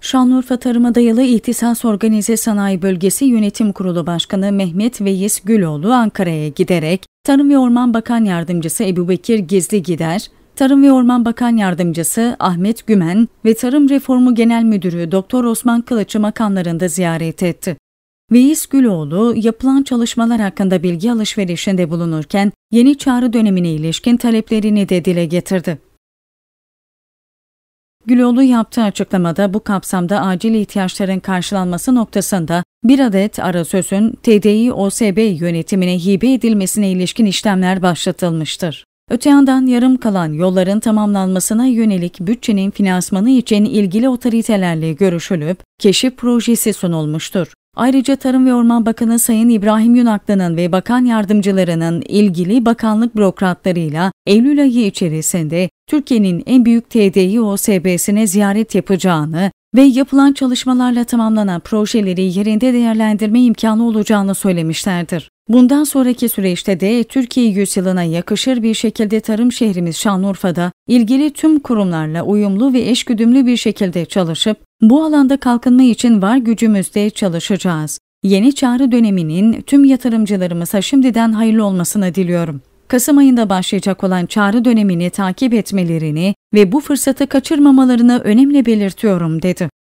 Şanlıurfa Tarıma Dayalı İhtisas Organize Sanayi Bölgesi Yönetim Kurulu Başkanı Mehmet Veys Güloğlu Ankara'ya giderek Tarım ve Orman Bakan Yardımcısı Ebu Bekir Gizli Gider, Tarım ve Orman Bakan Yardımcısı Ahmet Gümen ve Tarım Reformu Genel Müdürü Doktor Osman Kılıç'ı makamlarında ziyaret etti. Veys Güloğlu yapılan çalışmalar hakkında bilgi alışverişinde bulunurken yeni çağrı dönemine ilişkin taleplerini de dile getirdi. Güloğlu yaptığı açıklamada bu kapsamda acil ihtiyaçların karşılanması noktasında bir adet ara sözün TDI OSB yönetimine hibe edilmesine ilişkin işlemler başlatılmıştır. Öte yandan yarım kalan yolların tamamlanmasına yönelik bütçenin finansmanı için ilgili otoritelerle görüşülüp keşif projesi sunulmuştur. Ayrıca Tarım ve Orman Bakanı Sayın İbrahim Yunaklı'nın ve bakan yardımcılarının ilgili bakanlık bürokratlarıyla Eylül ayı içerisinde Türkiye'nin en büyük TDI OSB'sine ziyaret yapacağını ve yapılan çalışmalarla tamamlanan projeleri yerinde değerlendirme imkanı olacağını söylemişlerdir. Bundan sonraki süreçte de Türkiye yüzyılına yakışır bir şekilde tarım şehrimiz Şanlıurfa'da ilgili tüm kurumlarla uyumlu ve eşgüdümlü bir şekilde çalışıp bu alanda kalkınma için var gücümüzle çalışacağız. Yeni çağrı döneminin tüm yatırımcılarımıza şimdiden hayırlı olmasını diliyorum. Kasım ayında başlayacak olan çağrı dönemini takip etmelerini ve bu fırsatı kaçırmamalarını önemli belirtiyorum dedi.